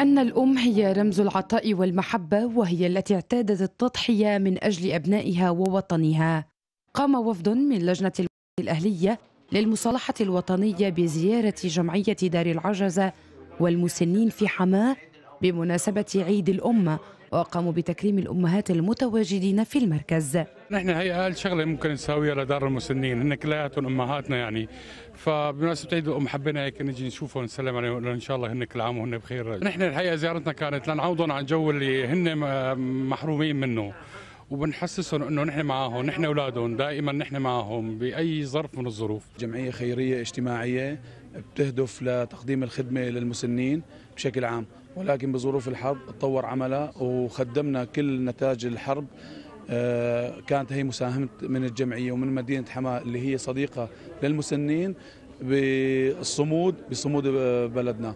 أن الأم هي رمز العطاء والمحبة وهي التي اعتادت التضحية من أجل أبنائها ووطنها قام وفد من لجنة الأهلية للمصالحة الوطنية بزيارة جمعية دار العجزة والمسنين في حماه بمناسبة عيد الأمة وقاموا بتكريم الأمهات المتواجدين في المركز نحن هي اقل شغله ممكن نساويها لدار المسنين هن كلياتهم امهاتنا يعني فبمناسبه عيد الام حبينا هيك نجي نشوفهم نسلم عليهم ونقول ان شاء الله هن كل عام وهن بخير نحن الحقيقه زيارتنا كانت لنعوضهم عن جو اللي هن محرومين منه وبنحسسهم انه نحن معاهم نحن اولادهم دائما نحن معاهم باي ظرف من الظروف جمعيه خيريه اجتماعيه بتهدف لتقديم الخدمه للمسنين بشكل عام ولكن بظروف الحرب تطور عملها وخدمنا كل نتاج الحرب آه، كانت هي مساهمة من الجمعية ومن مدينة حماة اللي هي صديقة للمسنين بالصمود بصمود بلدنا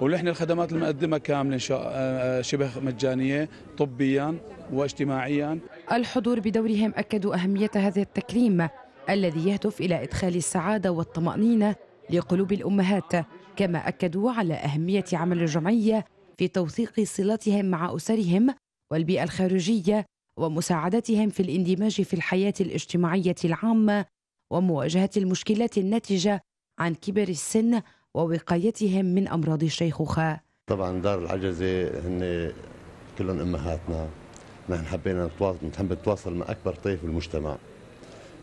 ونحن الخدمات اللي بنقدمها كامله آه، آه، شبه مجانيه طبيا واجتماعيا الحضور بدورهم اكدوا اهميه هذا التكريم الذي يهدف الى ادخال السعاده والطمانينه لقلوب الامهات كما اكدوا على اهميه عمل الجمعيه في توثيق صلتهم مع اسرهم والبيئه الخارجيه ومساعدتهم في الاندماج في الحياه الاجتماعيه العامه ومواجهه المشكلات الناتجه عن كبر السن ووقايتهم من أمراض الشيخوخة طبعا دار العجزة هن كلهم أمهاتنا نحن حبينا نتواصل نحب نتواصل مع أكبر طيف بالمجتمع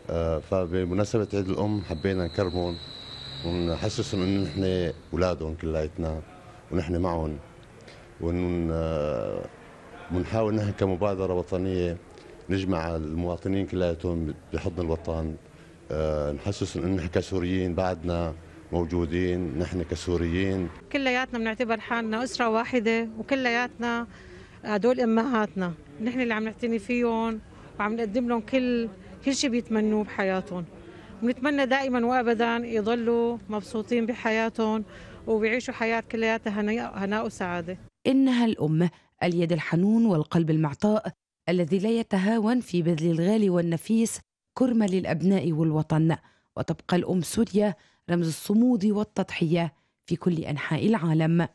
آه، فبمناسبة عيد الأم حبينا نكرمهم ونحسسهم إن نحن أولادهم كلياتنا ونحن معهم ونحاول آه، نحن كمبادرة وطنية نجمع المواطنين كلياتهم بحضن الوطن آه، نحسسهم إن نحن كسوريين بعدنا موجودين نحن كسوريين كلياتنا بنعتبر حالنا أسرة واحدة وكلياتنا هدول أمهاتنا نحن اللي عم نعتني فيهم وعم نقدم لهم كل كل شيء بيتمنوه بحياتهم ونتمنى دائما وابدا يضلوا مبسوطين بحياتهم وبيعيشوا حياه كلياتها هناء وسعاده. انها الام اليد الحنون والقلب المعطاء الذي لا يتهاون في بذل الغالي والنفيس كرمة للابناء والوطن وتبقى الام سوريا رمز الصمود والتضحيه في كل انحاء العالم